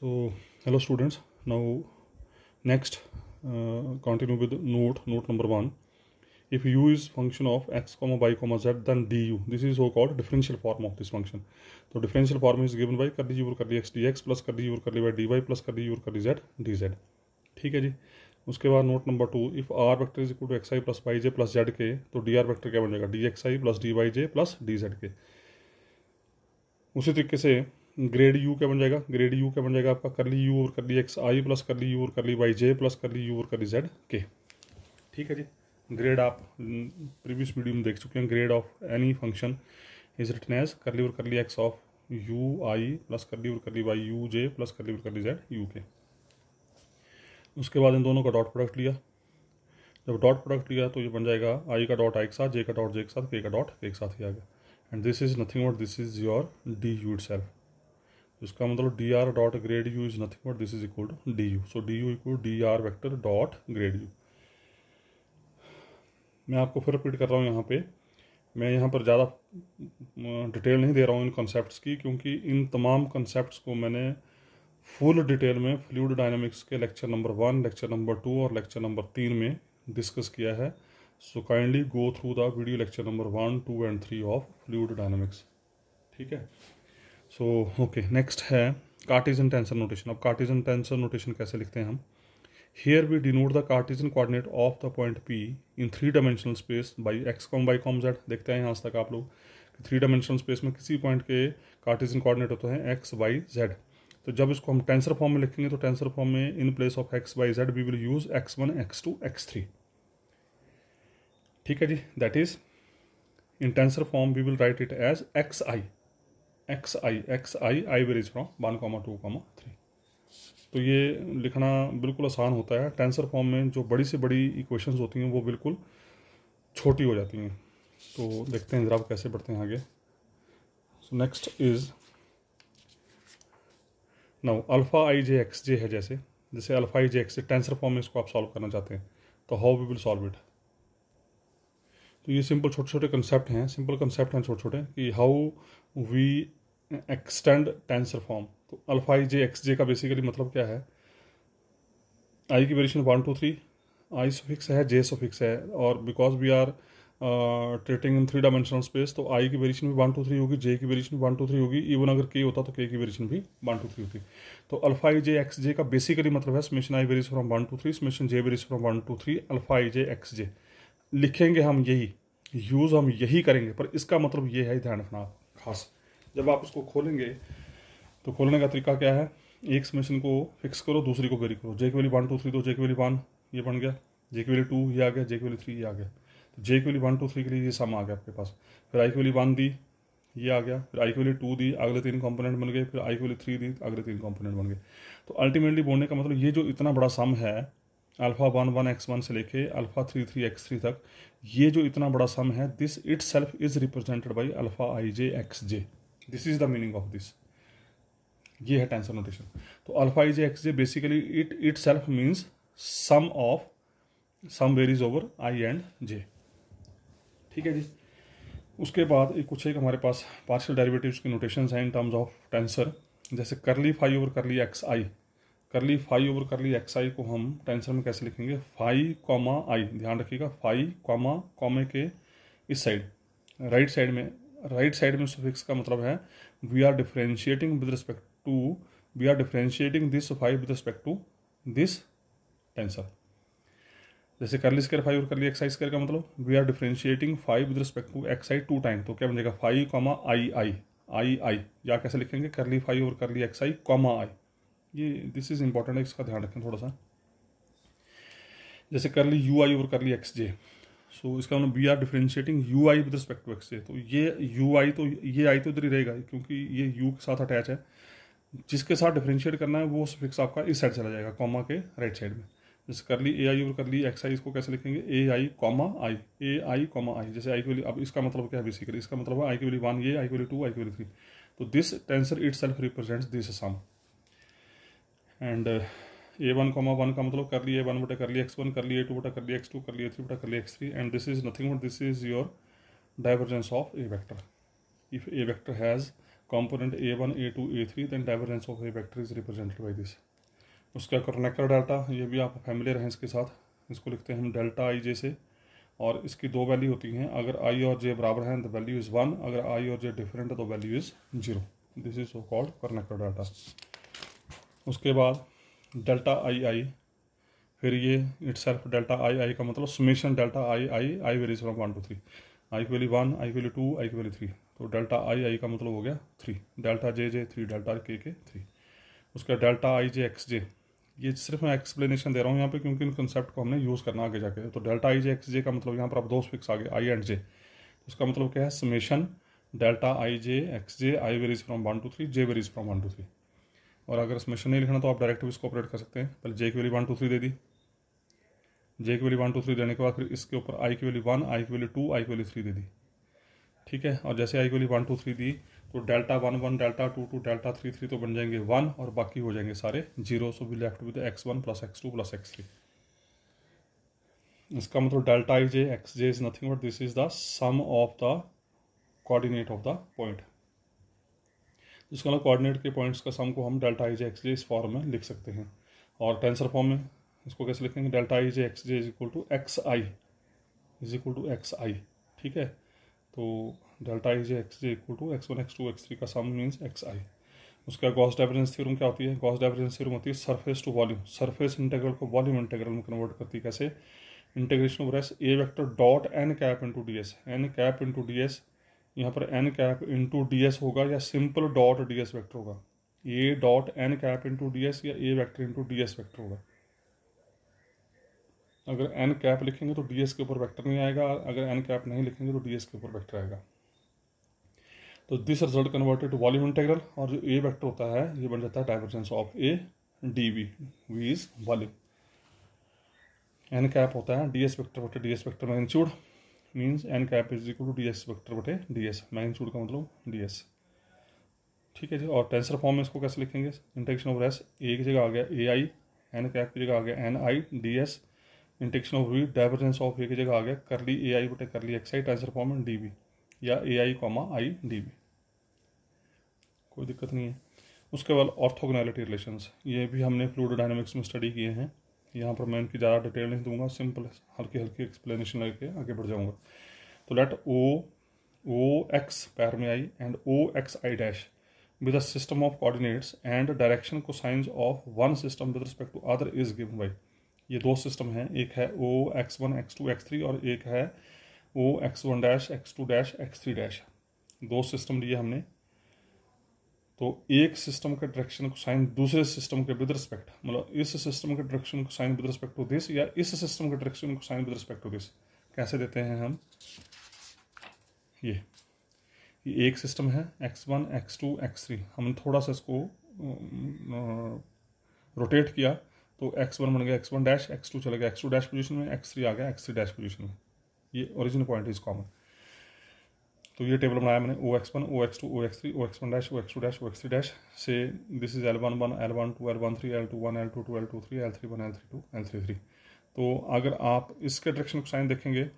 so hello students now next uh, continue with note note number one if u is function of x comma y comma z then du this is so called differential form of this function so differential form is given by कर दीजिए और कर दी x dx plus कर दीजिए और कर दी by dy plus कर दीजिए और कर दी z dz ठीक है जी उसके बाद note number two if r vector is equal to x i plus y j plus z k तो डी आर वैक्टर क्या बन जाएगा d x i plus d y j plus d z k उसी तरीके से grade you क्या बन जाएगा ग्रेड यू क्या बन जाएगा आपका करली यू और curly x i plus curly u और curly y j plus curly u और करली जेड के ठीक है जी ग्रेड आप प्रीवियस वीडियो में देख चुके हैं grad of any function is written as curly और curly x of u i plus curly और curly why you J plus curly और करली जेड यू के उसके बाद इन दोनों का डॉट प्रोडक्ट लिया जब डॉट प्रोडक्ट लिया तो ये बन जाएगा आई का डॉट आई के साथ जे का डॉट जे के साथ के का डॉट के साथ ही आ गया and this is nothing what this is your d u itself इसका मतलब d r dot grad u is nothing but this is equal to d u so d u equal d r vector dot grad u मैं आपको फिर repeat कर रहा हूँ यहाँ पे मैं यहाँ पर ज़्यादा डिटेल नहीं दे रहा हूँ इन कॉन्सेप्ट्स की क्योंकि इन तमाम कॉन्सेप्ट्स को मैंने फुल डिटेल में फ्लूड डायनामिक्स के lecture number one lecture number two और लेक्चर नंबर तीन में डिस्कस किया है so kindly go through the video lecture number one two and three of fluid dynamics ठीक है सो ओके नेक्स्ट है कार्टिजन टेंसर नोटेशन अब कार्टिजन टेंसर नोटेशन कैसे लिखते हैं हम here we denote the Cartesian coordinate of the point p in three dimensional space by x comma y comma z देखते हैं यहाँ तक आप लोग कि थ्री डायमेंशनल स्पेस में किसी पॉइंट के कार्टिजन कोऑर्डिनेट होते हैं एक्स वाई जेड तो जब इसको हम टेंसर फॉर्म में लिखेंगे तो टेंसर फॉर्म में in place of x y z we will use x one x two x three ठीक है जी that is in tensor form we will write it as x i x i x i i varies from one comma two comma three तो ये लिखना बिल्कुल आसान होता है टेंसर फॉर्म में जो बड़ी से बड़ी इक्वेशंस होती हैं वो बिल्कुल छोटी हो जाती हैं तो देखते हैं ज़रा कैसे बढ़ते हैं आगे so next is now alpha i j x j है जैसे जैसे alpha i j x j tensor form में इसको आप सॉल्व करना चाहते हैं तो how we will solve it तो ये सिंपल छोटे छोटे कंसेप्ट हैं सिंपल कंसेप्ट हैं छोटे छोटे कि how we extend tensor form तो alpha i j x j का बेसिकली मतलब क्या है आई की variation one to three i suffix है जे सोफिक्स है और because we are treating in three dimensional space तो आई की वेरिएशन भी वन टू थ्री होगी जे की वेरिएशन वन टू थ्री होगी इवन अगर के होता तो के की वेरिएशन भी वन टू थ्री होती तो alpha i j x j का बेसिकली मतलब है summation i variation from one to three summation j variation from one to three alpha i j x j लिखेंगे हम यही यूज़ हम यही करेंगे पर इसका मतलब ये है ध्यान रखना खास जब आप उसको खोलेंगे तो खोलने का तरीका क्या है एक समेशन को फिक्स करो दूसरी को गरी करो जेक वाली वन टू थ्री तो जेक वाली वन ये बन गया जेक वाली टू ये आ गया जेक वाली थ्री ये आ गया तो जे की वन टू थ्री के लिए ये सम आ गया आपके पास फिर आई की वन दी ये आ गया फिर आई की टू दी अगले तीन कंपोनेंट बन गए फिर आई की थ्री दी अगले तीन कंपोनेंट बन गए तो अल्टीमेटली बोलने का मतलब ये जो इतना बड़ा सम है alpha one one x one से लेके alpha three three x three तक ये जो इतना बड़ा सम है this itself is represented by alpha i j x j this is the meaning of this ये है टेंसर नोटेशन तो alpha is x j basically it itself means sum of sum varies over i and j ठीक है जी उसके बाद एक कुछ एक हमारे पास पार्शियल डेरिवेटिव्स के नोटेशन हैं इन टर्म्स ऑफ टेंसर जैसे curly phi over curly x i curly phi over curly x i को हम टेंसर में कैसे लिखेंगे फाइव कॉमा आई ध्यान रखिएगा फाइव कॉमा कॉमे के इस साइड राइट साइड में राइट साइड में सुफिक्स का मतलब है we are differentiating with respect to we are differentiating this phi with respect to this tensor जैसे करली स्केयर फाइव और करली एक्साइज स्केयर का मतलब we are differentiating phi with respect to x i two time तो क्या बनेगा five comma I i i आई या कैसे लिखेंगे करली फाइव और करली एक्साई कॉमा आई ये दिस इज इंपॉर्टेंट है इसका ध्यान रखें थोड़ा सा जैसे करली यू आई और करली एक्स जे सो इसका मतलब we are differentiating u i with respect to x से तो ये यू आई तो ये आई तो उधर ही रहेगा क्योंकि ये यू के साथ अटैच है जिसके साथ डिफ्रेंशिएट करना है वो फिक्स आपका इस साइड चला जाएगा कॉमा के राइट साइड में जैसे कर ली ए आई और कर ली एक्स आई इसको कैसे लिखेंगे ए i comma I A i comma आई जैसे आई की वैल्यू अब इसका मतलब क्या है बेसिकली इसका मतलब है आई की वैल्यू वन ये आई की वैल्यू टू आई की वैल्यू थ्री तो this tensor itself represents this sum and a one comma one का मतलब कर लिए वन बटा कर लिए एक्स वन कर लिए टू बटा कर लिए एक्स टू कर लिए थ्री बटा curly x three and this is nothing but this is your of a vector if a vector has component a one a two a three then divergence of a vector is represented by this उसका Kronecker data ये भी आप family रहें इसके साथ इसको लिखते हैं हम डेल्टा आई जे से और इसकी दो वैल्यू होती हैं अगर आई और जे बराबर हैं तो वैल्यू इज़ वन अगर आई और जे डिफरेंट है तो value is zero this is so called Kronecker डाटा उसके बाद डेल्टा आई आई फिर ये itself delta i i का मतलब summation delta i i i varies from one to three i की वन आई की वैली टू आई की वैली थ्री तो डेल्टा आई आई का मतलब हो गया three delta j j three delta k k three उसका डेल्टा आई जे एक्स जे ये सिर्फ मैं एक्सप्लेनेशन दे रहा हूँ यहाँ पे क्योंकि इन कंसेप्ट को हमने यूज़ करना आगे जाके तो delta i j x j का मतलब यहाँ पर आप दो फिक्स आ गए आई एंड जे उसका मतलब क्या है summation delta i j x j i varies from one to three j varies from one to three और अगर समेशन नहीं लिखना तो आप डायरेक्ट भी इसको ऑपरेट कर सकते हैं पहले जे की वैल्यू वन टू थ्री दे दी जे की वैल्यू वन टू थ्री देने के बाद फिर इसके ऊपर आई की वैल्यू वन आई की वैल्यू टू आई की वैल्यू थ्री दे दी ठीक है और जैसे आई की वैल्यू वन टू थ्री दी तो delta one one delta two two delta three three तो बन जाएंगे वन और बाकी हो जाएंगे सारे zero so we left with x one plus x two plus x three इसका मतलब delta i j x j is nothing but this is the sum of the coordinate of the point जिसको ना coordinate के points का सम को हम delta i j x जे इस form में लिख सकते हैं और टेंसर फॉर्म में इसको कैसे लिखेंगे delta i j x j is equal to x i is equal to x i ठीक है तो delta i j x j equal to x one x two x three का सम मीन्स एक्स आई उसका Gauss divergence theorem क्या होती है Gauss divergence theorem होती है surface to volume surface integral को वॉल्यूम इंटेग्रल में कन्वर्ट करती है कैसे इंटीग्रेशन ऑफ रेस a vector dot n cap into d s n cap into d s यहाँ पर n cap into d s होगा या simple dot d s vector होगा a dot n cap into d s या a vector into d s vector होगा अगर N cap लिखेंगे तो डी एस के ऊपर वैक्टर नहीं आएगा अगर एन कैप नहीं लिखेंगे तो डी एस के ऊपर वैक्टर आएगा तो this result converted to volume integral और जो ए वैक्टर होता है ये बन जाता है divergence of a d v v is volume n cap होता है डी एस वैक्टर बटे d s vector magnitude means n cap is equal to d s vector बटे डी एस मैगनीट्यूड का मतलब डी एस ठीक है जी और tensor form में इसको कैसे लिखेंगे इंटेक्शन ऑफ एस ए की जगह आ गया ए आई एन कैप की जगह आ गया एन आई डी एस इंटेक्शन of v divergence of a की जगह आ गया करली ए आई बटे curly x i tensor form में डी बी या a i comma i d v कोई दिक्कत नहीं है उसके बाद ऑर्थोगोनैलिटी रिलेशन ये भी हमने फ्लूड डायनामिक्स में स्टडी किए हैं यहाँ पर मैं इनकी ज़्यादा डिटेल नहीं दूंगा सिंपल हल्की हल्की एक्सप्लेनेशन लेके आगे बढ़ जाऊँगा तो लेट ओ ओ एक्स पैर में i and O x i dash with a system of coordinates and direction cosines of one system with respect to other is given by ये दो सिस्टम हैं एक है O x one x two x three और एक है O x one dash x two dash x three dash दो system लिए हमने तो एक सिस्टम के डायरेक्शन को साइन दूसरे सिस्टम के विद रिस्पेक्ट मतलब इस सिस्टम के direction cosine with respect to this या इस सिस्टम के direction cosine with respect to this कैसे देते हैं हम ये ये एक सिस्टम है x one x two x three हमने थोड़ा सा इसको रोटेट किया तो एक्स वन बन गया x one dash x two चला गया एक्स टू डैश पोजिशन में एक्स थ्री आ गया एक्स थ्री डैश पोजिशन में ये ओरिजिन पॉइंट इज कॉमन तो ये टेबल बनाया मैंने O x one O x two O x three O x one dash O x two dash O x three dash से this is l one one l one two l one three l two one l two two l two three l three one l three two l three three तो अगर आप इसके direction को sign देखेंगे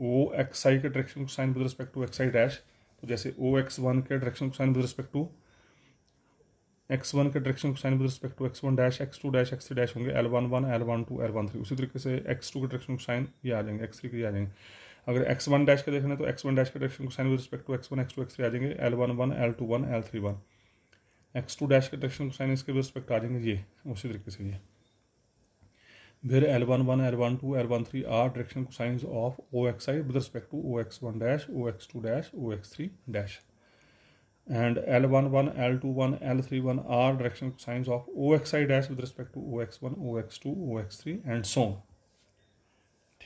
ओ x i के direction cosine with respect to x i dash तो जैसे O x one के direction cosine with respect to x one के direction cosine with respect to x one dash x two dash x three dash होंगे l one one l one two l one three उसी तरीके से x two के direction cosine ये आ जाएंगे x three के आ जाएंगे अगर एक्स वन डैश का देखना है तो एक्स वन डैश का direction cosine with respect to x one x two x three आ जाएंगे l one one l two one l three one x two dash का डायरेक्शन कोसाइन इसके respect आ जाएंगे ये उसी तरीके से ये फिर l one one l one two l one three are direction cosines of O x i with respect to O x one dash O x two dash O x three dash and l one one l two one l three one are direction cosines of O x i dash with respect to O x one O x two O x three and so on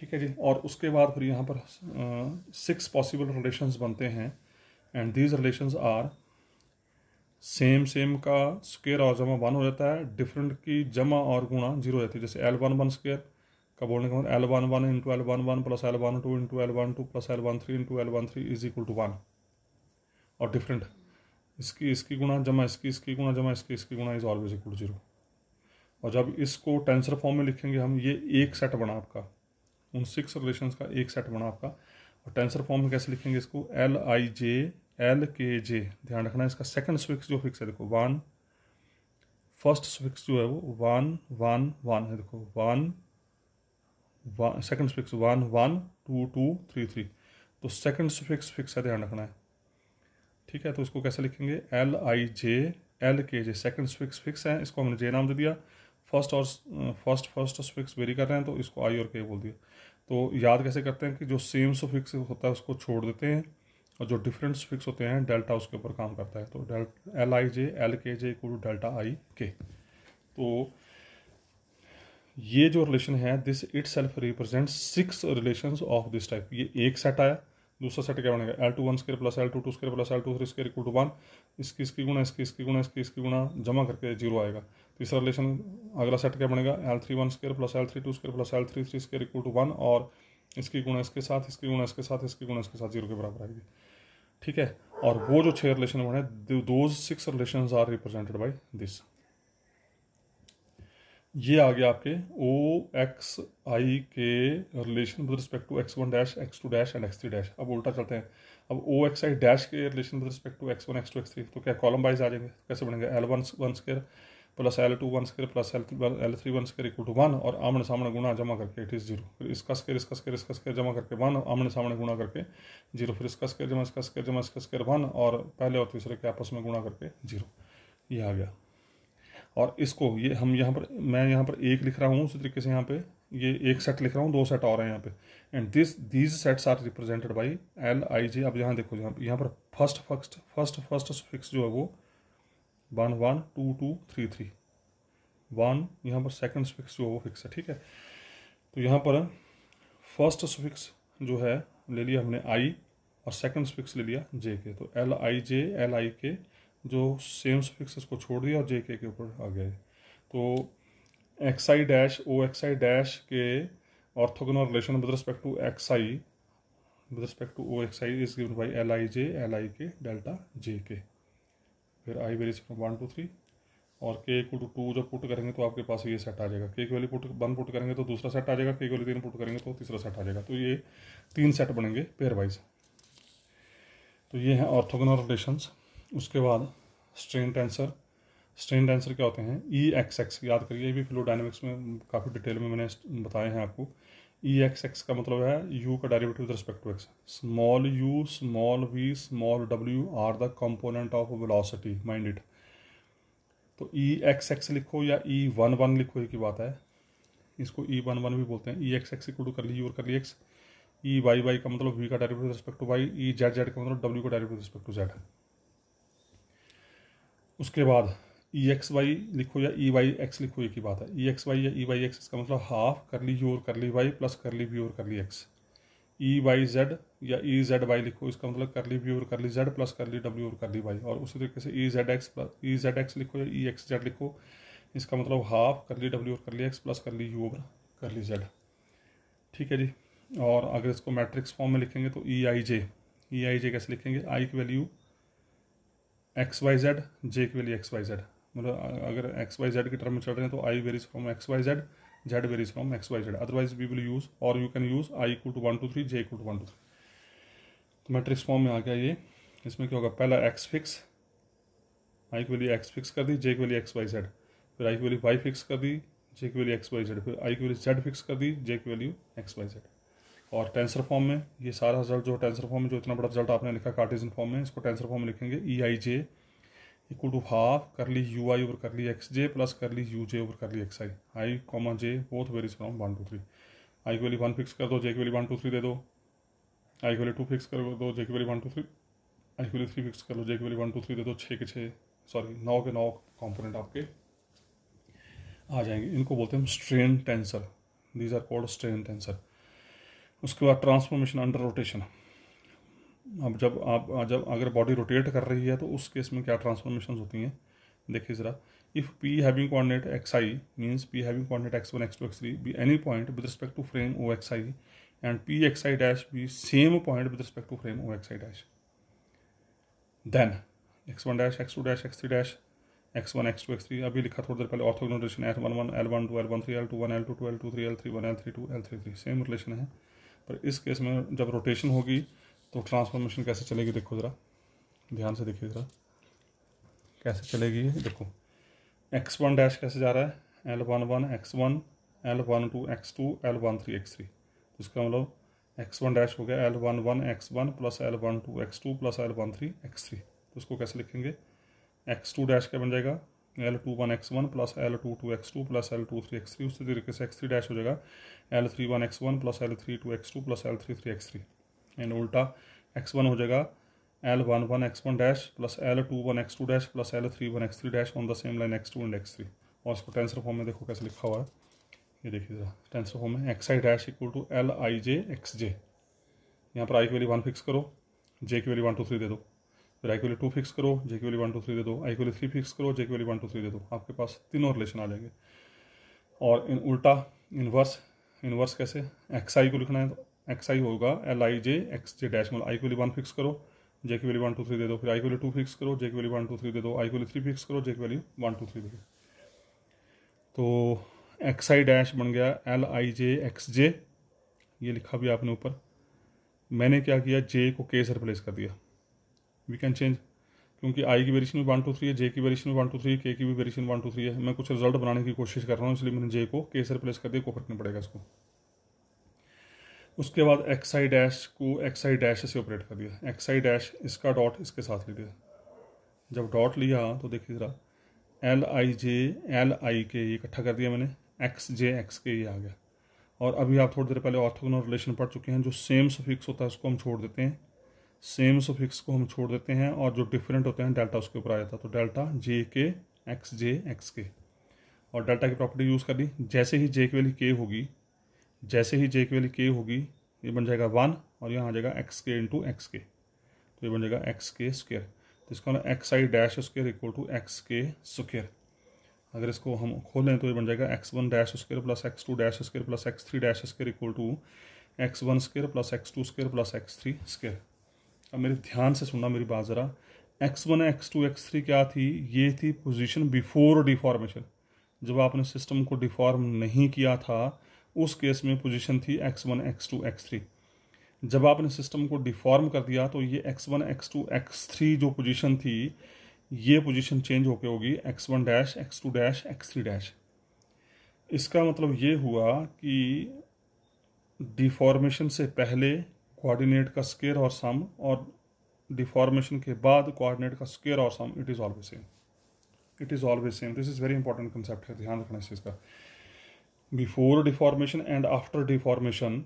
ठीक है जी और उसके बाद फिर यहाँ पर six possible relations बनते हैं and these relations are same same का स्केयर और जमा वन हो जाता है डिफरेंट की जमा और गुणा जीरो हो जाती है जैसे एल वन वन स्केयर का बोलने का मतलब l one one into l one one plus l one two into l one two plus l one three into l one three is equal to one और different इसकी इसकी गुणा जमा इसकी इसकी गुणा जमा इसकी इसकी गुणा is always equal to zero और जब इसको टेंसर फॉर्म में लिखेंगे हम ये एक सेट बना आपका उन सिक्स रिलेशन का एक सेट बना आपका और टेंसर फॉर्म में कैसे लिखेंगे इसको L i j l k जे ध्यान रखना इसका सेकंड स्विक्स जो फिक्स है देखो वन फर्स्ट स्विक्स जो है वो वन वन वन है देखो one second suffix one one two two three three तो सेकंड स्विक्स फिक्स है ध्यान रखना है ठीक है तो इसको कैसे लिखेंगे L i j l k J second suffix fix है इसको हमने जे नाम दे दिया फर्स्ट और फर्स्ट फर्स्ट स्विक्स वेरी कर रहे हैं तो इसको आई और के बोल दिया तो याद कैसे करते हैं कि जो सेम सुफिक्स होता है उसको छोड़ देते हैं और जो डिफरेंट सुफिक्स होते हैं डेल्टा उसके ऊपर काम करता है तो del l i j l k j equal delta आई के तो ये जो रिलेशन है this itself represent six relation of this type ये एक सेट आया दूसरा सेट क्या बनेगा l two one square plus l two two square plus l two three square equal to one इसकी इसकी गुणा इसकी इसकी गुणा इसकी इसकी गुणा जमा करके जीरो आएगा तीसरा रिलेशन अगला सेट क्या बनेगा l three one square plus l three two square plus l three three square equal to one और इसकी गुण इसके साथ इसकी गुण इसके साथ इसकी गुण इसके साथ जीरो के बराबर आएगी ठीक है और वो जो छह रिलेशन बने those six relation are represented by this ये आ गया आपके ओ एक्स आई के relation with respect to x one dash x two dash and x three dash अब उल्टा चलते हैं अब ओ एक्स आई डैश के relation with respect to x one x two x three तो क्या column wise आ जाएंगे कैसे बनेंगे l one one square plus l two one square plus l l three one square equal to one और आमने सामने गुणा जमा करके इट इज़ जीरो फिर इसका स्केयर इसका स्केयर इसका स्केयर जमा करके वन आमने सामने गुणा करके जीरो फिर इसका स्केयर जमा इसका स्केयर जमा इसका स्केयर वन और पहले और तीसरे के आपस में गुणा करके जीरो ये आ गया और इसको ये हम यहाँ पर मैं यहाँ पर एक लिख रहा हूँ उसी तरीके से यहाँ पे ये एक सेट लिख रहा हूँ दो सेट और हैं यहाँ पे and this these sets are represented by l i j अब यहाँ देखो यहाँ यहाँ पर first first first first fix जो है वो one one two two three three one यहाँ पर सेकंड सफिक्स जो है वो फिक्स है ठीक है तो यहाँ पर फर्स्ट सफिक्स जो है ले लिया हमने आई और सेकंड सफिक्स ले लिया जे के तो L i j l i के जो सेम सफिक्स उसको छोड़ दिया और जे के के ऊपर आ गए तो x i dash O x i dash के orthogonal relation with respect to x i with respect to O x i is given by l i j l i k delta j k फिर i varies from one to three और k equal to two जब put करेंगे तो आपके पास ये set आ जाएगा के की वाली पुट वन पुट करेंगे तो दूसरा सेट आ जाएगा के की वाली तीन पुट करेंगे तो तीसरा सेट आ जाएगा तो ये तीन सेट बनेंगे पेयर वाइज तो ये हैं ऑर्थोगोनल रिलेशंस उसके बाद स्ट्रेन टेंसर स्ट्रेन टेंसर क्या होते हैं ई एक्स एक्स याद करिए ये भी फ्लो डायनेमिक्स में काफ़ी डिटेल में मैंने बताए हैं आपको ई एक्स एक्स का मतलब है यू का derivative with respect to x small u small v small डब्ल्यू are the component of velocity mind it तो ई एक्स एक्स लिखो या ई वन वन लिखो एक ही बात है इसको ई वन वन भी बोलते हैं e x x equal to curly u और curly x e y y का मतलब वी का derivative with respect to y e z z का मतलब डब्ल्यू का derivative with respect to z उसके बाद ई एक्स वाई लिखो या ई वाई एक्स लिखो एक ही बात है ई एक्स वाई या ई वाई एक्स इसका मतलब हाफ कर ली यू और ली वाई प्लस कर ली वी और ली एक्स ई वाई जेड या ई जेड वाई लिखो इसका मतलब कर ली वी और ली जेड प्लस कर ली डब्ल्यू और कर ली वाई और उसी तरीके से e z x plus e z x लिखो या ई एक्स जेड लिखो इसका मतलब हाफ कर ली डब्ल्यू और कर ली एक्स प्लस कर ली यू कर ली जेड ठीक है जी और अगर इसको मैट्रिक्स फॉर्म में लिखेंगे तो ई आई जे ई आई जे कैसे लिखेंगे आई की value x y z j की वैल्यू एक्स वाई जेड मतलब अगर एक्स वाई जेड के टर्म में चल रहे हैं तो i varies from x y z z varies from x y z otherwise we will use और you can use i equal to one to three j equal to one to three तो matrix form में आ गया ये इसमें क्या होगा पहला एक्स फिक्स आई की वैल्यू एक्स फिक्स कर दी जे की वैल्यू एक्स वाई जेड फिर आई की वैल्यू वाई फिक्स कर दी जे की वैल्यू एक्स वाई जेड फिर आई की वैल्यू जेड फिक्स कर दी जे की वैल्यू एक्स वाई जेड और टेंसर फॉर्म में ये सारा रिजल्ट जो टेंसर फॉर्म में जो इतना बड़ा रिजल्ट आपने लिखा कार्टिजन फॉर्म में इसको टेंसर फॉर्म में लिखेंगे e i j equal to half curly you I over curly x J plus कर curly you j over curly x i i common j both varies from one to three i की value one fix कर दो j की value one to three दे दो i की value to fix कर दो जे की value one to three i की वैल्यू थ्री फिक्स कर लो जे की वैल्यू वन टू थ्री दे दो छः के छः सॉरी नौ के नौ कॉम्पोनेंट आपके आ जाएंगे इनको बोलते हैं strain tensor these are called strain tensor उसके बाद ट्रांसफॉर्मेशन अंडर रोटेशन अब जब आप जब अगर बॉडी रोटेट कर रही है तो उस केस में क्या ट्रांसफॉर्मेशन होती हैं देखिए ज़रा if P having coordinate x i means P having coordinate x one x two x three be any point with respect to frame O x i and P x i dash be same point with respect to frame O x i dash then x one dash x two dash x three dash x one x two x three अभी लिखा थोड़ी देर पहले relation l one one l one two l one three l two one l two two l two three l three one l three two l three three same relation है पर इस case में जब rotation होगी तो transformation कैसे चलेगी देखो ज़रा ध्यान से देखिए ज़रा कैसे चलेगी ये देखो एक्स वन डैश कैसे जा रहा है l one one x one l one two x two l one three x three इसका मतलब एक्स वन डैश हो गया l one one x one plus l one two x two plus l one three x three तो उसको कैसे लिखेंगे x two dash क्या बन जाएगा l two one x one plus l two two x two plus l two three x three उसी तरीके से एक्स थ्री डैश हो जाएगा l three one x one plus l three two x two plus l three three x three and उल्टा x one हो जाएगा l one one x one dash plus l two one x two dash plus l three one x three dash on the same line x two and x three और इसको tensor form में देखो कैसे लिखा हुआ है ये देखिए जरा टेंसर फॉर्म में x i dash equal to l i j x j यहाँ पर आई की वैल्यू वन फिक्स करो जे की वैल्यू वन टू थ्री दे दो फिर आई की वैल्यू टू फिक्स करो जे की वैल्यू वन टू थ्री दे दो आई की वैल्यू थ्री फिक्स करो जे की वैल्यू वन टू थ्री दे दो आपके पास तीनों रिलेशन आ जाएंगे और इन उल्टा इनवर्स इनवर्स कैसे एक्स आई को लिखना है तो एक्स आई होगा l i j x j dash मतलब आई की वैल्यू वन फिक्स करो जे की वैल्यू वन टू थ्री दे दो फिर आई को वैल्यू टू फिक्स करो जे की वैल्यू वन टू थ्री दे दो आई की वैल्यू थ्री फिक्स करो जे की वैल्यू वन टू थ्री दे दो तो एक्स आई डैश बन गया एल आई जे एक्स जे ये लिखा भी आपने ऊपर मैंने क्या किया जे को के से रिप्लेस कर दिया वी कैन चेंज क्योंकि आई की वेरिएशन भी वन टू थ्री है जे की वेरिएशन भी वन टू थ्री के की भी वेरिएशन वन टू थ्री है मैं कुछ रिजल्ट बनाने की कोशिश कर रहा हूँ इसलिए मैंने जे को के से रिप्लेस कर दिया कोई फर्क नहीं पड़ेगा इसको उसके बाद एक्स आई डैश को एक्स आई डैश से ऑपरेट कर दिया एक्स आई डैश इसका डॉट इसके साथ ले लिया जब डॉट लिया तो देखिए ज़रा L i j l i के ये इकट्ठा कर दिया मैंने एक्स जे एक्स के ये आ गया और अभी आप थोड़ी देर पहले ऑर्थोगोनल रिलेशन पढ़ चुके हैं जो सेम सफिक्स होता है उसको हम छोड़ देते हैं सेम सफिक्स को हम छोड़ देते हैं और जो डिफरेंट होते हैं डेल्टा उसके ऊपर आ जाता है तो डेल्टा जे के एक्स जे एक्स के और डेल्टा की प्रॉपर्टी यूज़ कर दी जैसे ही जे की वैल्यू के होगी जैसे ही जे की वैल्यू के होगी ये बन जाएगा वन और यहाँ आ जाएगा एक्स के इंटू एक्स के तो ये बन जाएगा एक्स के स्क्वेयर तो इसका मतलब x i dash square equal to x के स्क्वेयर अगर इसको हम खोलें तो ये बन जाएगा x one dash square plus x two dash square plus x three dash square equal to x one square plus x two square plus x three square अब मेरे ध्यान से सुनना मेरी बात ज़रा x one x two x three क्या थी ये थी पोजिशन बिफोर डिफॉर्मेशन जब आपने सिस्टम को डिफॉर्म नहीं किया था उस केस में पोजीशन थी x one x two x three जब आपने सिस्टम को डिफॉर्म कर दिया तो ये x one x two x three जो पोजीशन थी ये पोजीशन चेंज होके होगी x one dash x two dash x three dash इसका मतलब ये हुआ कि डिफॉर्मेशन से पहले कोऑर्डिनेट का स्केयर और सम और डिफॉर्मेशन के बाद कोऑर्डिनेट का स्केयर और sum it is always same it is always same this is very important concept है ध्यान रखना इस चीज़ का before deformation and after deformation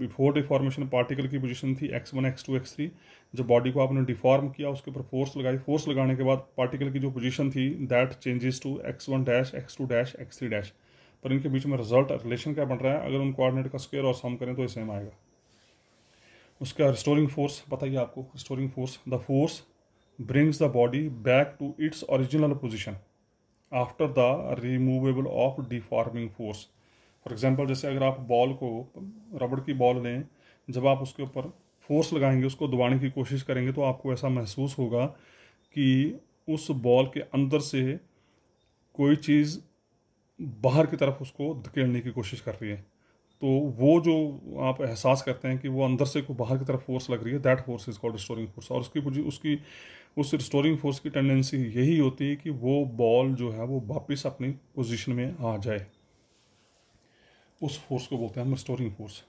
before deformation particle की पोजीशन थी x one x two x three जब बॉडी को आपने डिफॉर्म किया उसके ऊपर फोर्स लगाई फोर्स लगाने के बाद पार्टिकल की जो पोजीशन थी that changes to x one dash x two dash x three dash पर इनके बीच में रिजल्ट रिलेशन क्या बन रहा है अगर उन कोऑर्डिनेट का स्क्वायर और सम करें तो ये सेम आएगा उसका रिस्टोरिंग फोर्स पता ही आपको restoring force the force brings the body back to its original position after the removable of deforming force for example जैसे अगर आप बॉल को रबड़ की बॉल लें जब आप उसके ऊपर फोर्स लगाएंगे उसको दबाने की कोशिश करेंगे तो आपको ऐसा महसूस होगा कि उस बॉल के अंदर से कोई चीज़ बाहर की तरफ उसको धकेलने की कोशिश कर रही है तो वो जो आप एहसास करते हैं कि वो अंदर से कोई बाहर की तरफ फोर्स लग रही है that force is called restoring force और उसकी उसकी उस रिस्टोरिंग फोर्स की टेंडेंसी यही होती है कि वो बॉल जो है वो वापस अपनी पोजीशन में आ जाए उस फोर्स को बोलते हैं हम restoring force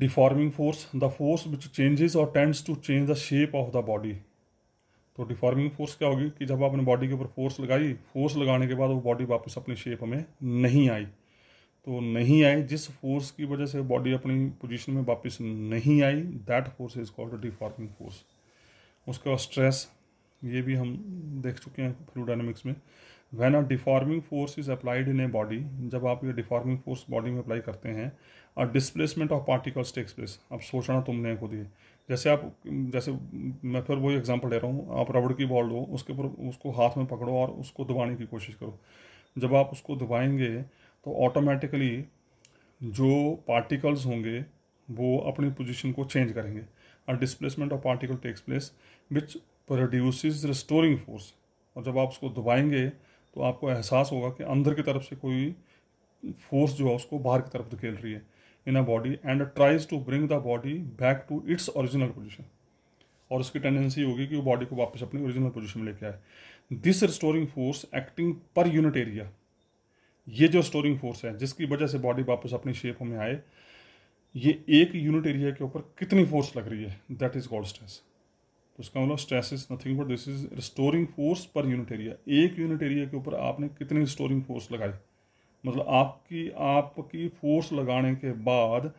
deforming force the force which changes और tends to change the shape of the body तो डिफॉर्मिंग फोर्स क्या होगी कि जब आपने बॉडी के ऊपर फोर्स लगाई फोर्स लगाने के बाद वो बॉडी वापस अपनी शेप में नहीं आई तो नहीं आई जिस फोर्स की वजह से बॉडी अपनी पोजीशन में वापस नहीं आई that force is called deforming force उसके बाद स्ट्रेस ये भी हम देख चुके हैं फ्लूडाइनमिक्स में when a deforming force is applied in a body जब आप ये डिफॉर्मिंग फोर्स बॉडी में अप्लाई करते हैं a displacement of particles takes place अब सोचना तुमने खुद ही जैसे आप जैसे मैं फिर वही एग्जाम्पल ले रहा हूँ आप रबड़ की बॉल लो उसके ऊपर उसको हाथ में पकड़ो और उसको दबाने की कोशिश करो जब आप उसको दबाएंगे तो ऑटोमेटिकली जो पार्टिकल्स होंगे वो अपनी पोजीशन को चेंज करेंगे और displacement of particle takes place which produce restoring force और जब आप उसको दबाएंगे तो आपको एहसास होगा कि अंदर की तरफ से कोई फोर्स जो है उसको बाहर की तरफ धकेल रही है in a body and tries to bring the body back to its original position और उसकी टेंडेंसी होगी कि वो बॉडी को वापस अपनी ओरिजिनल पोजिशन में लेके आए this restoring force acting per unit area ये जो स्टोरिंग फोर्स है जिसकी वजह से बॉडी वापस अपनी शेप में आए ये एक यूनिट एरिया के ऊपर कितनी फोर्स लग रही है दैट इज कॉल्ड स्ट्रेस तो मतलब stress is nothing but this is restoring force per unit area एक यूनिट एरिया के ऊपर आपने कितनी रिस्टोरिंग फोर्स लगाई मतलब आपकी आपकी फोर्स लगाने के बाद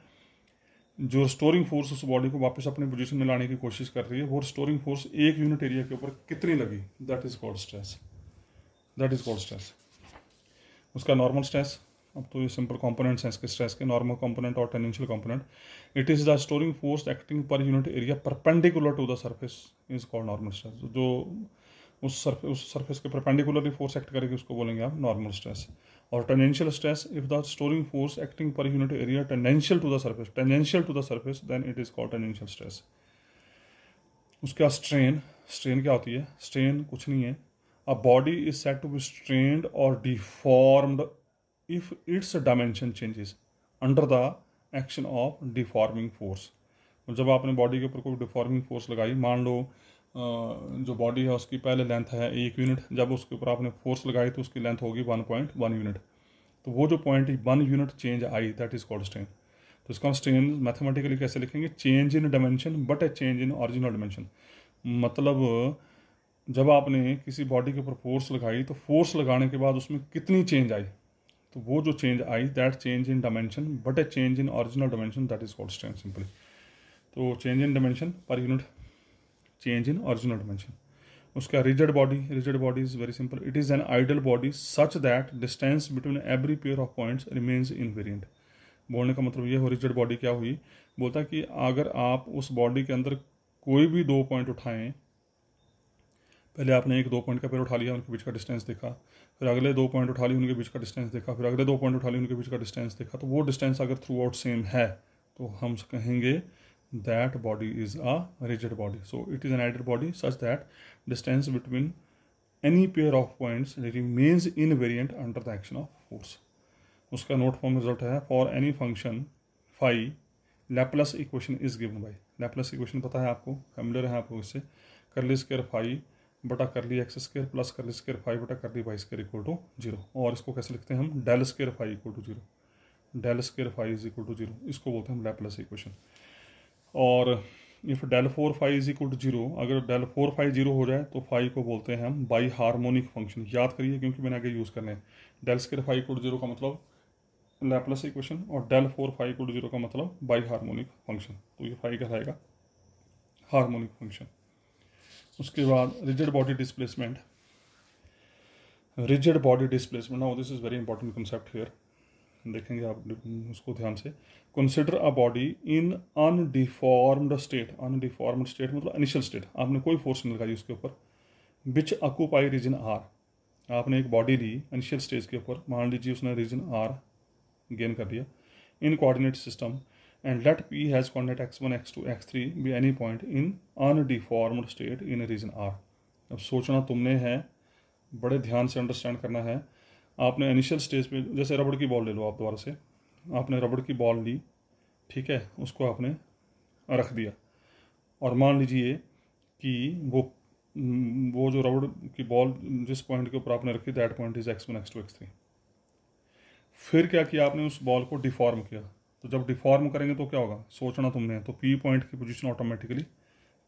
जो रिस्टोरिंग फोर्स उस बॉडी को वापस अपने पोजीशन में लाने की कोशिश कर रही है वो रिस्टोरिंग फोर्स एक यूनिट एरिया के ऊपर कितनी लगी that is called stress that is called stress उसका नॉर्मल स्ट्रेस अब तो ये सिंपल कंपोनेंट्स हैं इसके स्ट्रेस के नॉर्मल कंपोनेंट और tangential component it is the storing force acting per unit area perpendicular to the surface is called normal stress जो उस सर्फे उस सर्फेस के परपेंडिकुलरली फोर्स एक्ट करेगी उसको बोलेंगे आप नॉर्मल स्ट्रेस और tangential stress if the storing force acting per unit area tangential to the surface tangential to the surface then it is called tangential stress उसके बाद स्ट्रेन स्ट्रेन क्या होती है स्ट्रेन कुछ नहीं है A body is said to be strained or deformed if its dimension changes under the action of deforming force. जब आपने बॉडी के ऊपर कोई डिफॉर्मिंग फोर्स लगाई मान लो जो बॉडी है उसकी पहले लेंथ है एक यूनिट जब उसके ऊपर आपने फोर्स लगाई तो उसकी लेंथ होगी वन पॉइंट वन यूनिट तो वो जो पॉइंट वन यूनिट चेंज आई दैट इज कॉल्ड स्ट्रेन तो इसका स्ट्रेन मैथमेटिकली कैसे लिखेंगे change in dimension but a change in original dimension मतलब जब आपने किसी बॉडी के ऊपर फोर्स लगाई तो फोर्स लगाने के बाद उसमें कितनी चेंज आई तो वो जो चेंज आई that change in dimension but a change in original dimension that is called strength simply तो change in dimension per unit change in original dimension उसका rigid body rigid body is very simple it is an ideal body such that distance between every pair of points remains variant बोलने का मतलब ये हो rigid body क्या हुई बोलता कि अगर आप उस बॉडी के अंदर कोई भी दो पॉइंट उठाएं पहले आपने एक दो पॉइंट का पेयर उठा लिया उनके बीच का डिस्टेंस देखा फिर अगले दो पॉइंट उठा लिया उनके बीच का डिस्टेंस देखा फिर अगले दो पॉइंट उठा लिया उनके बीच का डिस्टेंस देखा तो वो डिस्टेंस अगर थ्रू आउट सेम है तो हम कहेंगे that body is a rigid body so it is an added body such that distance between any pair of points remains invariant under the action of force उसका note form result है for any function five Laplace equation is given by Laplace equation पता है आपको familiar है आपको इससे करलिस care five बटा कर ली एक्स स्केयर प्लस कर ली स्केयर फाइव बटा कर ली y square equal to zero और इसको कैसे लिखते हैं हम del square five equal to zero del square five is equal to zero इसको बोलते हैं हम लैपलस इक्वेशन और if del four five is equal to zero अगर डेल फोर फाइव जीरो हो जाए तो फाइव को बोलते हैं हम बाई हारमोनिक फंक्शन याद करिए क्योंकि मैंने आगे यूज़ करने हैं del square five equal to zero का मतलब लैपलस इक्वेशन और del four five equal to zero का मतलब बाई हारमोनिक फंक्शन तो ये फाइव कहलाएगा हारमोनिक फंक्शन उसके बाद rigid body displacement rigid body displacement now this is very important concept here देखेंगे आप उसको ध्यान से consider a body in undeformed state undeformed state मतलब इनिशियल स्टेट आपने कोई फोर्स नहीं लगाई उसके ऊपर बिच ऑक्यूपाई रीजन आर आपने एक बॉडी ली इनिशियल स्टेज के ऊपर मान लीजिए उसने रीजन आर गेन कर दिया इन coordinate system and let P has x x1, x2, x3 be any point in undeformed state in region R. अब सोचना तुमने है बड़े ध्यान से अंडरस्टैंड करना है आपने इनिशियल स्टेज पे जैसे रबड़ की बॉल ले लो आप दोबारा से आपने रबड़ की बॉल ली ठीक है उसको आपने रख दिया और मान लीजिए कि वो वो जो रबड़ की बॉल जिस पॉइंट के ऊपर आपने रखी that point is x one x two x three फिर क्या किया आपने उस बॉल को डिफॉर्म किया तो जब डिफॉर्म करेंगे तो क्या होगा सोचना तुमने तो पी पॉइंट की पोजीशन ऑटोमेटिकली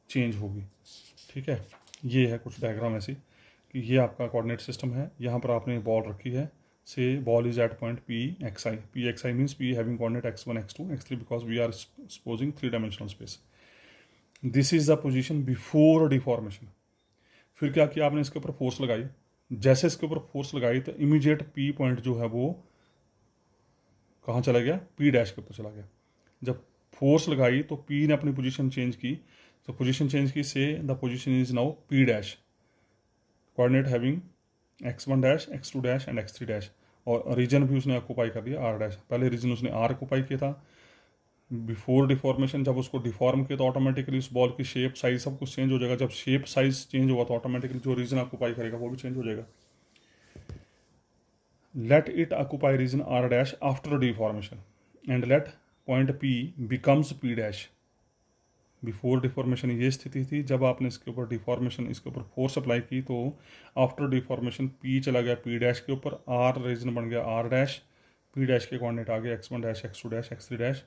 चेंज होगी ठीक है ये है कुछ डायग्राम ऐसी कि ये आपका कोऑर्डिनेट सिस्टम है यहाँ पर आपने बॉल रखी है say ball is at point P x i P x i means P having coordinate x one x two x three because we are supposing three dimensional space this is the position before deformation फिर क्या किया आपने इसके ऊपर force लगाई जैसे इसके ऊपर फोर्स लगाई तो इमीडिएट पी पॉइंट जो है वो कहाँ चला गया पी डैश के ऊपर चला गया जब फोर्स लगाई तो पी ने अपनी पोजीशन चेंज की तो पोजीशन चेंज की say the position is now P dash coordinate having x one dash x two dash and x three dash और रीजन भी उसने ऑक्यूपाई कर दिया आर डैश पहले रीजन उसने आर ऑक्यूपाई किया था बिफोर डिफॉर्मेशन जब उसको डिफॉर्म किया तो ऑटोमेटिकली उस बॉल की शेप साइज सब कुछ चेंज हो जाएगा जब शेप साइज चेंज होगा तो ऑटोमेटिकली जो रीजन ऑक्यूपाई करेगा वो भी चेंज हो जाएगा let it occupy region r dash after deformation and let point p becomes p dash before deformation ये स्थिति थी जब आपने इसके ऊपर डिफॉर्मेशन इसके ऊपर फोर्स अप्लाई की तो आफ्टर डिफॉर्मेशन पी चला गया पी डैश के ऊपर आर रीजन बन गया आर डैश पी डैश के कोऑर्डिनेट आ गए x one dash x two dash x three dash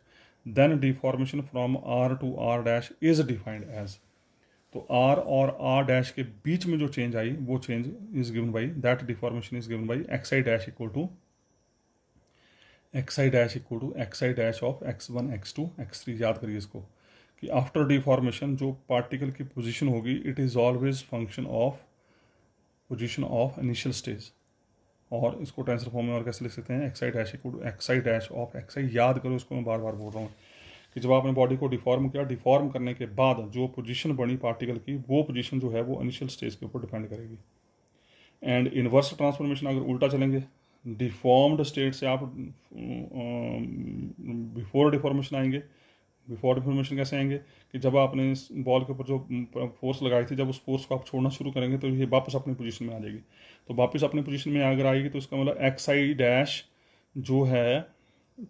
then deformation from R to R dash is defined as तो आर और आर डैश के बीच में जो चेंज आई वो change is given by that deformation is given by x i dash equal to x i dash equal to x i dash of x one x two x three याद करिए इसको कि आफ्टर डिफॉर्मेशन जो particle की position होगी it is always function of position of initial stage और इसको transform में और कैसे लिख सकते हैं x i dash equal to x i dash of x i याद करो इसको मैं बार बार बोल रहा हूँ कि जब आपने बॉडी को डिफॉर्म किया डिफॉर्म करने के बाद जो पोजीशन बनी पार्टिकल की वो पोजीशन जो है वो इनिशियल स्टेज के ऊपर डिपेंड करेगी एंड इन्वर्स ट्रांसफॉर्मेशन अगर उल्टा चलेंगे डिफॉर्म्ड स्टेट से आप बिफोर डिफॉर्मेशन आएंगे बिफोर डिफॉर्मेशन कैसे आएंगे कि जब आपने बॉल के ऊपर जो फोर्स लगाई थी जब उस फोर्स को आप छोड़ना शुरू करेंगे तो ये वापस अपनी पोजीशन में आ जाएगी तो वापस अपनी पोजीशन में अगर आएगी तो इसका मतलब एक्स आई डैश जो है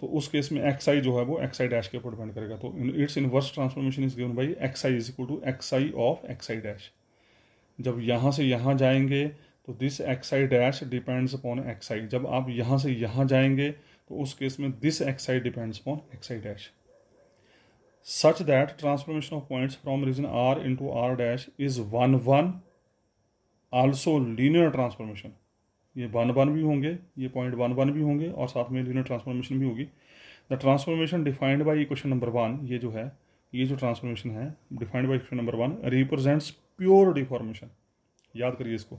तो उस केस में एक्स आई जो है वो एक्स आई डैश के ऊपर डिपेंड करेगा तो its inverse transformation is given by x i is equal to x i of x i dash जब यहाँ से यहाँ जाएंगे तो this x i dash depends upon x i जब आप यहाँ से यहाँ जाएंगे तो उस केस में this x i depends upon x i dash such that transformation of points from region R into R dash is one one also linear transformation ये वन वन भी होंगे ये पॉइंट वन वन भी होंगे और साथ में लीनियर ट्रांसफॉर्मेशन भी होगी the transformation defined by equation number one ये जो है ये जो ट्रांसफॉर्मेशन है defined by equation number one represents pure deformation याद करिए इसको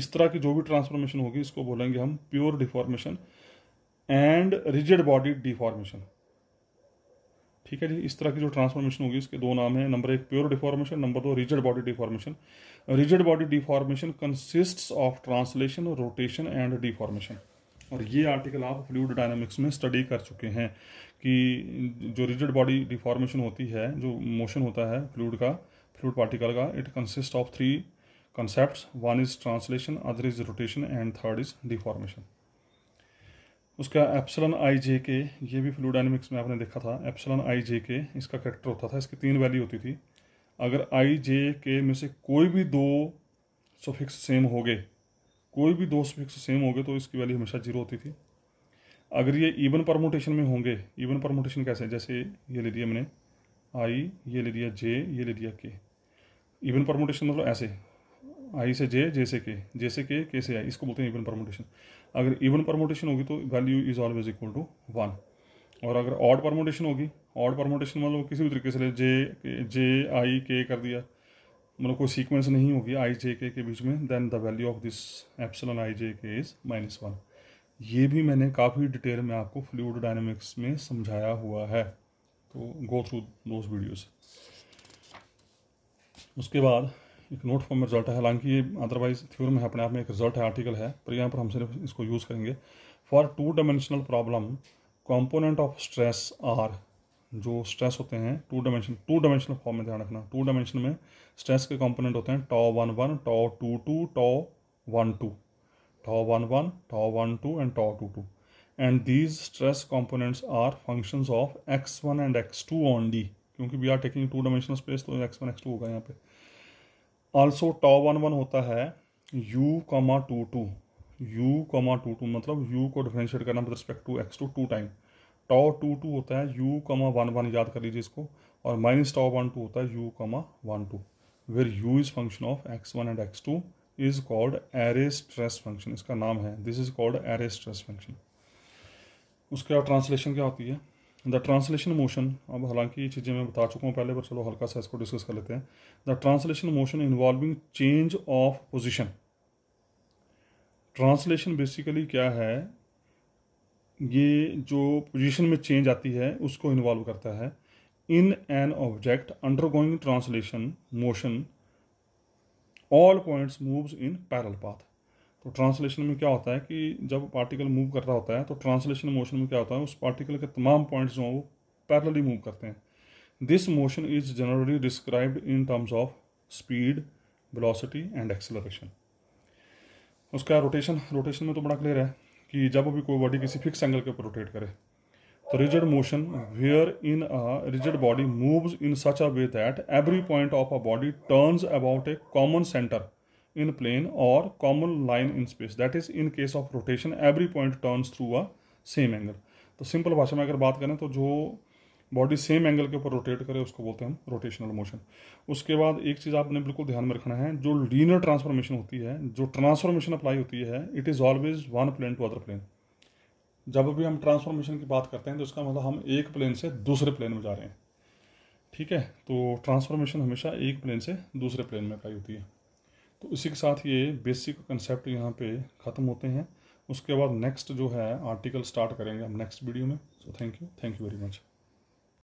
इस तरह की जो भी ट्रांसफॉर्मेशन होगी इसको बोलेंगे हम pure deformation and rigid body deformation ठीक है जी इस तरह की जो ट्रांसफॉर्मेशन होगी उसके दो नाम हैं नंबर एक प्योर डिफॉर्मेशन नंबर दो rigid body deformation rigid body deformation consist of translation rotation and deformation और ये आर्टिकल आप फ्लूड डायनामिक्स में स्टडी कर चुके हैं कि जो रिजिड बॉडी डिफॉर्मेशन होती है जो मोशन होता है फ्लूड का फ्लूड पार्टिकल का it consist of three concept one is translation other is rotation and third is deformation उसका एप्सलन आई जे के ये भी फ्लू डायनेमिक्स में आपने देखा था एप्सलन आई जे के इसका करेक्टर होता था इसकी तीन वैल्यू होती थी अगर आई जे के में से कोई भी दो सफिक्स सेम हो गए कोई भी दो सफिक्स सेम हो गए तो इसकी वैल्यू हमेशा जीरो होती थी अगर ये इवन परमोटेशन में होंगे इवन परमोटेशन कैसे जैसे ये ले लिया मैंने आई ये ले लिया जे ये ले लिया के इवन परमोटेशन मतलब ऐसे आई से जे जे से के जे से के के से आई इसको बोलते हैं इवन परमोटेशन अगर इवन परमोटेशन होगी तो value is always equal to one और अगर ऑड परमोटेशन होगी ऑड परमोटेशन मतलब किसी भी तरीके से जे जे आई के कर दिया मतलब कोई सीक्वेंस नहीं होगी आई जे के के बीच में then the value of this epsilon i j k is minus one ये भी मैंने काफ़ी डिटेल में आपको फ्लूड डायनेमिक्स में समझाया हुआ है तो गो थ्रू दोज वीडियोज़ उसके बाद एक नोट फॉर्म में रिजल्ट है हालांकि ये अदरवाइज थ्योरम है अपने आप में एक रिजल्ट है आर्टिकल है पर यहाँ पर हम सिर्फ इसको यूज़ करेंगे for two dimensional problem component of stress are जो स्ट्रेस होते हैं two dimension two dimensional form में ध्यान रखना टू डायमेंशन में स्ट्रेस के कॉम्पोनेंट होते हैं tau one one tau two two tau one two tau one one tau one two and tau two two and these stress components are function of x one and x two on D क्योंकि we are taking two dimensional space तो x one x two होगा यहाँ पर also tau one one होता है u comma two two u comma two two मतलब u को differentiate करना with respect to x two two time tau two two होता है यू कॉमा वन वन याद कर लीजिए इसको और माइनस टॉ वन टू होता है u comma one two where u is function of x one and x two is called Airy stress function इसका नाम है this is called Airy stress function उसके बाद ट्रांसलेशन क्या होती है द ट्रांसलेशन मोशन अब हालांकि ये चीज़ें मैं बता चुका हूँ पहले पर चलो हल्का सा इसको डिस्कस कर लेते हैं the translation motion involving change of position translation basically क्या है ये जो पोजिशन में चेंज आती है उसको इन्वॉल्व करता है in an object going translation motion all points moves in parallel path तो ट्रांसलेशन में क्या होता है कि जब पार्टिकल मूव कर रहा होता है तो ट्रांसलेशन मोशन में क्या होता है उस पार्टिकल के तमाम पॉइंट्स जो हैं वो पैरेलली मूव करते हैं this motion is generally described in terms of speed velocity and acceleration उसका रोटेशन रोटेशन में तो बड़ा क्लियर है कि जब भी कोई बॉडी किसी फिक्स एंगल के ऊपर रोटेट करे तो rigid motion where in a rigid body moves in such a way that every point of a body turns about a common centre in plane और common line in space that is in case of rotation every point turns through a same angle तो simple भाषा में अगर बात करें तो जो body same angle के ऊपर रोटेट करे उसको बोलते हैं हम रोटेशनल मोशन उसके बाद एक चीज़ आपने बिल्कुल ध्यान में रखना है जो लीनर ट्रांसफॉर्मेशन होती है जो ट्रांसफॉर्मेशन अप्लाई होती है it is always one plane to other plane जब भी हम ट्रांसफॉर्मेशन की बात करते हैं तो इसका मतलब हम एक प्लेन से दूसरे प्लेन में जा रहे हैं ठीक है तो ट्रांसफॉर्मेशन हमेशा एक प्लेन से दूसरे प्लेन में अप्लाई होती है तो इसी के साथ ये बेसिक कंसेप्ट यहाँ पे ख़त्म होते हैं उसके बाद नेक्स्ट जो है आर्टिकल स्टार्ट करेंगे हम नेक्स्ट वीडियो में so thank you thank you very much